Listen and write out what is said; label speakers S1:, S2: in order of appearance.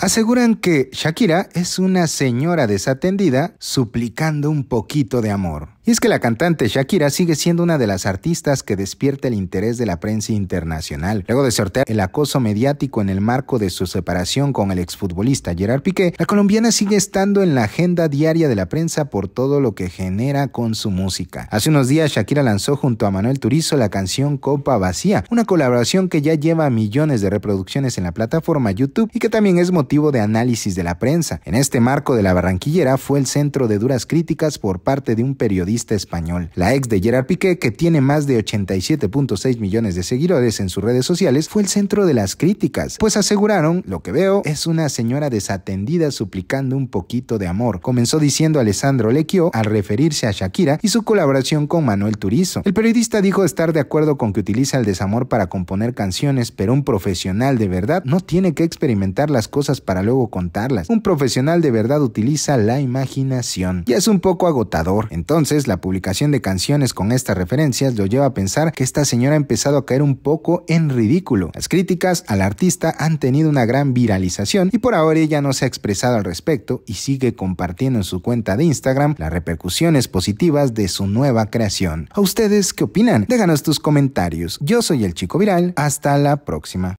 S1: Aseguran que Shakira es una señora desatendida suplicando un poquito de amor. Y es que la cantante Shakira sigue siendo una de las artistas que despierta el interés de la prensa internacional. Luego de sortear el acoso mediático en el marco de su separación con el exfutbolista Gerard Piqué, la colombiana sigue estando en la agenda diaria de la prensa por todo lo que genera con su música. Hace unos días Shakira lanzó junto a Manuel Turizo la canción Copa Vacía, una colaboración que ya lleva millones de reproducciones en la plataforma YouTube y que también es motivo de análisis de la prensa. En este marco de la barranquillera fue el centro de duras críticas por parte de un periodista español. La ex de Gerard Piqué, que tiene más de 87.6 millones de seguidores en sus redes sociales, fue el centro de las críticas, pues aseguraron, lo que veo, es una señora desatendida suplicando un poquito de amor. Comenzó diciendo Alessandro Lequio al referirse a Shakira y su colaboración con Manuel Turizo. El periodista dijo estar de acuerdo con que utiliza el desamor para componer canciones, pero un profesional de verdad no tiene que experimentar las cosas para luego contarlas. Un profesional de verdad utiliza la imaginación. Y es un poco agotador. Entonces, la publicación de canciones con estas referencias lo lleva a pensar que esta señora ha empezado a caer un poco en ridículo. Las críticas al artista han tenido una gran viralización y por ahora ella no se ha expresado al respecto y sigue compartiendo en su cuenta de Instagram las repercusiones positivas de su nueva creación. ¿A ustedes qué opinan? Déjanos tus comentarios. Yo soy el chico viral. Hasta la próxima.